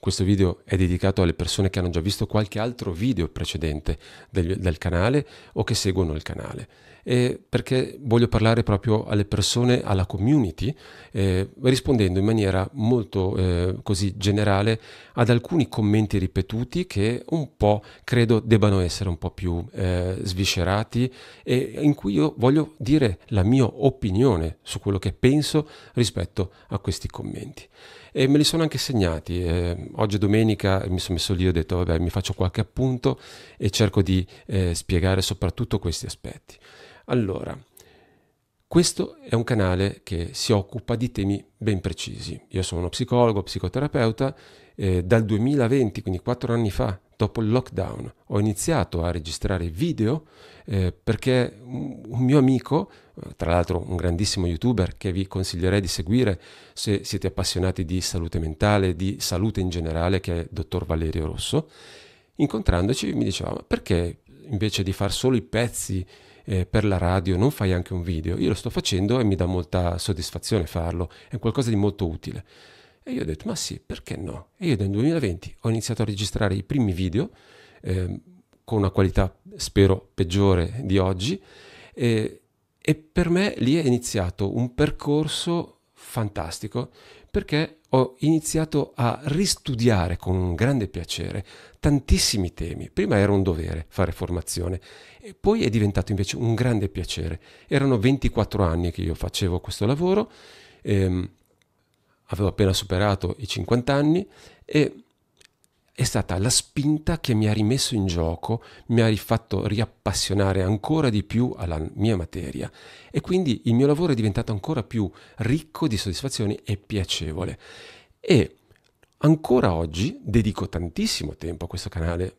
Questo video è dedicato alle persone che hanno già visto qualche altro video precedente del, del canale o che seguono il canale. E perché voglio parlare proprio alle persone, alla community, eh, rispondendo in maniera molto eh, così generale ad alcuni commenti ripetuti che un po' credo debbano essere un po' più eh, sviscerati e in cui io voglio dire la mia opinione su quello che penso rispetto a questi commenti e me li sono anche segnati. Eh, oggi è domenica mi sono messo lì e ho detto vabbè mi faccio qualche appunto e cerco di eh, spiegare soprattutto questi aspetti. Allora, questo è un canale che si occupa di temi ben precisi. Io sono uno psicologo, psicoterapeuta, eh, dal 2020, quindi quattro anni fa dopo il lockdown ho iniziato a registrare video eh, perché un mio amico, eh, tra l'altro un grandissimo youtuber che vi consiglierei di seguire se siete appassionati di salute mentale, di salute in generale, che è il dottor Valerio Rosso, incontrandoci mi diceva ma perché invece di fare solo i pezzi eh, per la radio non fai anche un video? Io lo sto facendo e mi dà molta soddisfazione farlo, è qualcosa di molto utile. E io ho detto, ma sì, perché no? E io nel 2020 ho iniziato a registrare i primi video eh, con una qualità, spero, peggiore di oggi. Eh, e per me lì è iniziato un percorso fantastico perché ho iniziato a ristudiare con un grande piacere tantissimi temi. Prima era un dovere fare formazione e poi è diventato invece un grande piacere. Erano 24 anni che io facevo questo lavoro. Ehm, avevo appena superato i 50 anni e è stata la spinta che mi ha rimesso in gioco, mi ha rifatto riappassionare ancora di più alla mia materia e quindi il mio lavoro è diventato ancora più ricco di soddisfazioni e piacevole. E ancora oggi dedico tantissimo tempo a questo canale,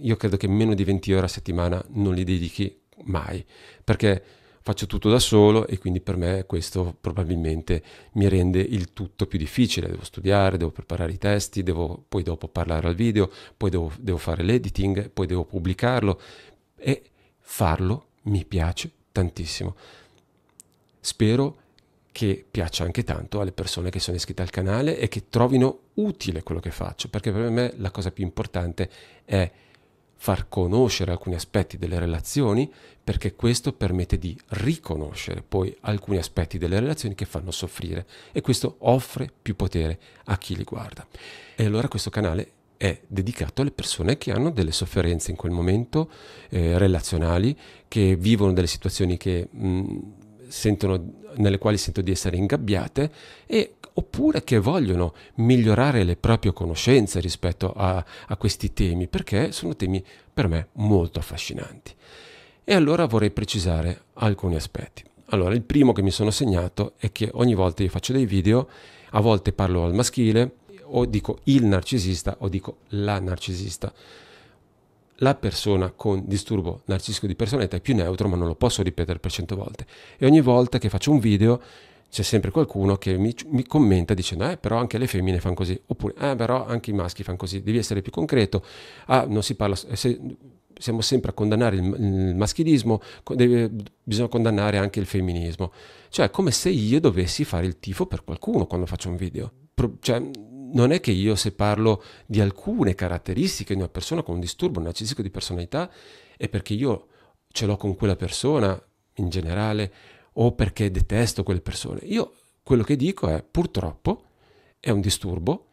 io credo che meno di 20 ore a settimana non li dedichi mai, perché faccio tutto da solo e quindi per me questo probabilmente mi rende il tutto più difficile. Devo studiare, devo preparare i testi, devo poi dopo parlare al video, poi devo, devo fare l'editing, poi devo pubblicarlo e farlo mi piace tantissimo. Spero che piaccia anche tanto alle persone che sono iscritte al canale e che trovino utile quello che faccio, perché per me la cosa più importante è far conoscere alcuni aspetti delle relazioni, perché questo permette di riconoscere poi alcuni aspetti delle relazioni che fanno soffrire e questo offre più potere a chi li guarda. E allora questo canale è dedicato alle persone che hanno delle sofferenze in quel momento eh, relazionali, che vivono delle situazioni che mh, sentono, nelle quali sento di essere ingabbiate e, oppure che vogliono migliorare le proprie conoscenze rispetto a, a questi temi, perché sono temi per me molto affascinanti. E allora vorrei precisare alcuni aspetti. Allora, il primo che mi sono segnato è che ogni volta io faccio dei video, a volte parlo al maschile, o dico il narcisista o dico la narcisista la persona con disturbo narcisico di personalità è più neutro, ma non lo posso ripetere per cento volte. E ogni volta che faccio un video c'è sempre qualcuno che mi, mi, commenta dicendo eh però anche le femmine fanno così, oppure eh però anche i maschi fanno così, devi essere più concreto, ah non si parla... Eh, se, siamo sempre a condannare il, il maschilismo, deve, bisogna condannare anche il femminismo. Cioè, come se io dovessi fare il tifo per qualcuno quando faccio un video. Pro, cioè, non è che io se parlo di alcune caratteristiche di una persona con un disturbo narcisico di personalità è perché io ce l'ho con quella persona in generale o perché detesto quelle persone. Io quello che dico è purtroppo è un disturbo,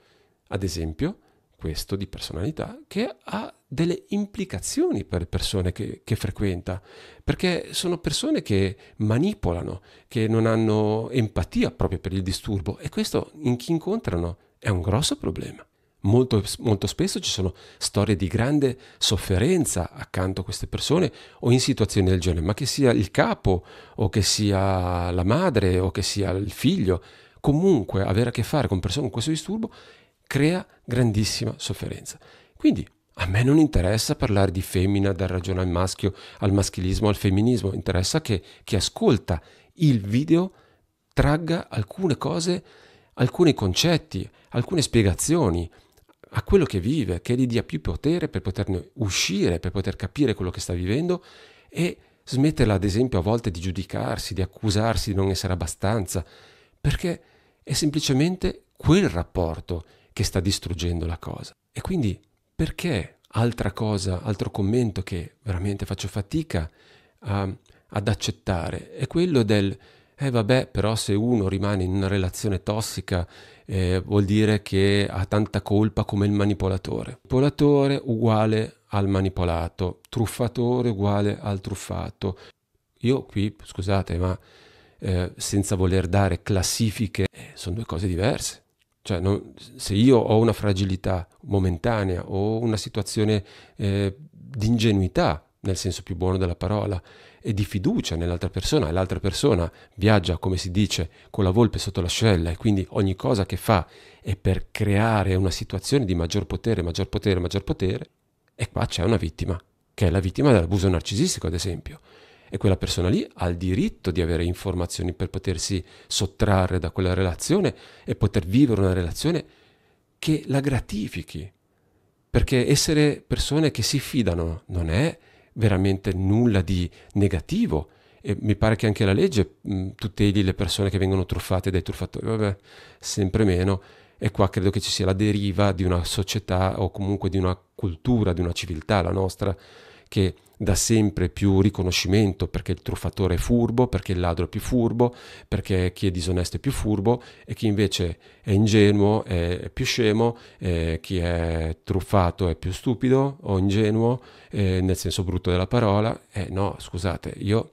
ad esempio questo di personalità, che ha delle implicazioni per le persone che, che frequenta, perché sono persone che manipolano, che non hanno empatia proprio per il disturbo e questo in chi incontrano è un grosso problema. Molto, molto, spesso ci sono storie di grande sofferenza accanto a queste persone o in situazioni del genere, ma che sia il capo o che sia la madre o che sia il figlio, comunque avere a che fare con persone con questo disturbo crea grandissima sofferenza. Quindi a me non interessa parlare di femmina dal ragione al maschio, al maschilismo, al femminismo, interessa che chi ascolta il video tragga alcune cose alcuni concetti, alcune spiegazioni a quello che vive, che gli dia più potere per poterne uscire, per poter capire quello che sta vivendo e smetterla ad esempio a volte di giudicarsi, di accusarsi di non essere abbastanza, perché è semplicemente quel rapporto che sta distruggendo la cosa. E quindi perché altra cosa, altro commento che veramente faccio fatica a, ehm, ad accettare è quello del eh vabbè, però se uno rimane in una relazione tossica eh, vuol dire che ha tanta colpa come il manipolatore. Manipolatore uguale al manipolato, truffatore uguale al truffato. Io qui, scusate, ma eh, senza voler dare classifiche, eh, sono due cose diverse. Cioè, non, se io ho una fragilità momentanea o una situazione eh, di ingenuità, nel senso più buono della parola, e di fiducia nell'altra persona e l'altra persona viaggia, come si dice, con la volpe sotto l'ascella e quindi ogni cosa che fa è per creare una situazione di maggior potere, maggior potere, maggior potere, e qua c'è una vittima, che è la vittima dell'abuso narcisistico, ad esempio. E quella persona lì ha il diritto di avere informazioni per potersi sottrarre da quella relazione e poter vivere una relazione che la gratifichi. Perché essere persone che si fidano non è veramente nulla di negativo. E mi pare che anche la legge mh, mm, tuteli le persone che vengono truffate dai truffatori, vabbè, sempre meno. E qua credo che ci sia la deriva di una società o comunque di una cultura, di una civiltà, la nostra, che dà sempre più riconoscimento perché il truffatore è furbo, perché il ladro è più furbo, perché chi è disonesto è più furbo e chi invece è ingenuo è più scemo, eh, chi è truffato è più stupido o ingenuo eh, nel senso brutto della parola. Eh, no, scusate, io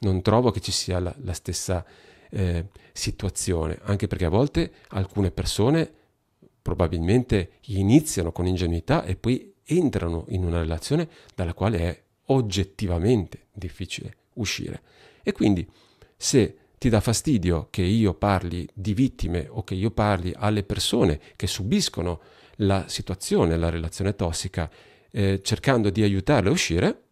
non trovo che ci sia la, la stessa eh, situazione, anche perché a volte alcune persone probabilmente iniziano con ingenuità e poi entrano in una relazione dalla quale è oggettivamente difficile uscire. E quindi se ti dà fastidio che io parli di vittime o che io parli alle persone che subiscono la situazione, la relazione tossica, eh, cercando di aiutarle a uscire,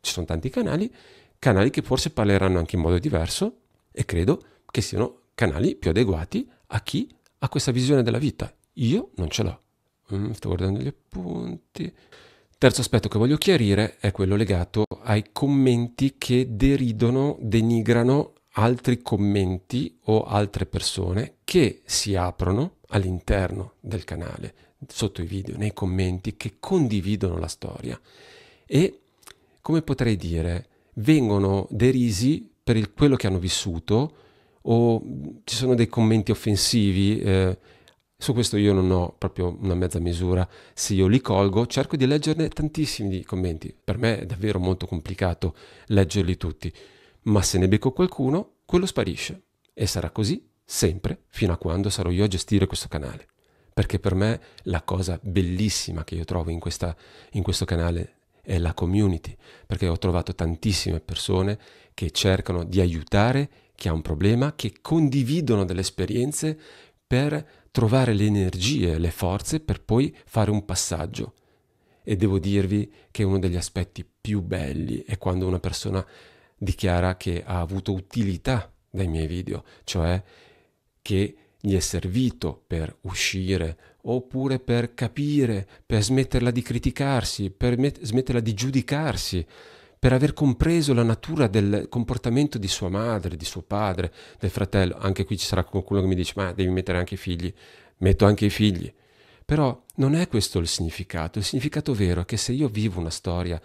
ci sono tanti canali, canali che forse parleranno anche in modo diverso e credo che siano canali più adeguati a chi ha questa visione della vita. Io non ce l'ho. Mm, sto guardando gli appunti. Terzo aspetto che voglio chiarire è quello legato ai commenti che deridono, denigrano altri commenti o altre persone che si aprono all'interno del canale, sotto i video, nei commenti, che condividono la storia e, come potrei dire, vengono derisi per il, quello che hanno vissuto o ci sono dei commenti offensivi. Eh, su questo io non ho proprio una mezza misura. Se io li colgo, cerco di leggerne tantissimi di commenti. Per me è davvero molto complicato leggerli tutti, ma se ne becco qualcuno, quello sparisce. E sarà così sempre fino a quando sarò io a gestire questo canale. Perché per me la cosa bellissima che io trovo in, questa, in questo canale è la community, perché ho trovato tantissime persone che cercano di aiutare chi ha un problema, che condividono delle esperienze per trovare le energie, le forze per poi fare un passaggio. E devo dirvi che uno degli aspetti più belli è quando una persona dichiara che ha avuto utilità dai miei video, cioè che gli è servito per uscire oppure per capire, per smetterla di criticarsi, per met- smetterla di giudicarsi per aver compreso la natura del comportamento di sua madre, di suo padre, del fratello. Anche qui ci sarà qualcuno che mi dice, ma devi mettere anche i figli. Metto anche i figli. Però non è questo il significato. Il significato vero è che se io vivo una storia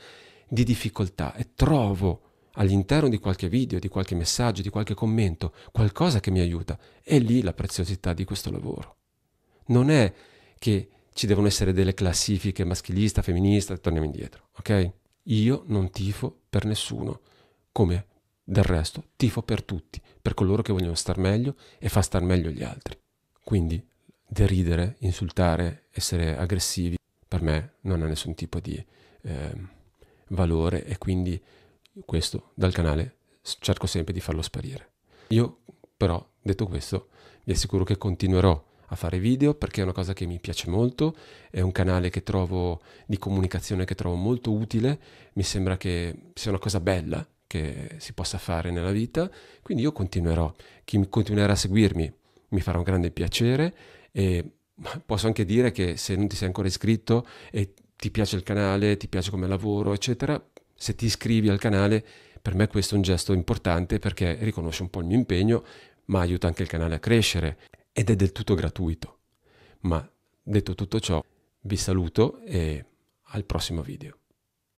di difficoltà e trovo all'interno di qualche video, di qualche messaggio, di qualche commento, qualcosa che mi aiuta, è lì la preziosità di questo lavoro. Non è che ci devono essere delle classifiche maschilista, femminista, torniamo indietro, ok? Io non tifo per nessuno, come del resto tifo per tutti, per coloro che vogliono star meglio e fa star meglio gli altri. Quindi deridere, insultare, essere aggressivi, per me non ha nessun tipo di eh, valore e quindi questo dal canale cerco sempre di farlo sparire. Io però, detto questo, vi assicuro che continuerò a fare video perché è una cosa che mi piace molto, è un canale che trovo di comunicazione che trovo molto utile, mi sembra che sia una cosa bella che si possa fare nella vita, quindi io continuerò. Chi continuerà a seguirmi mi farà un grande piacere e posso anche dire che se non ti sei ancora iscritto e ti piace il canale, ti piace come lavoro, eccetera, se ti iscrivi al canale, per me questo è un gesto importante perché riconosce un po' il mio impegno, ma aiuta anche il canale a crescere ed è del tutto gratuito. Ma detto tutto ciò, vi saluto e al prossimo video.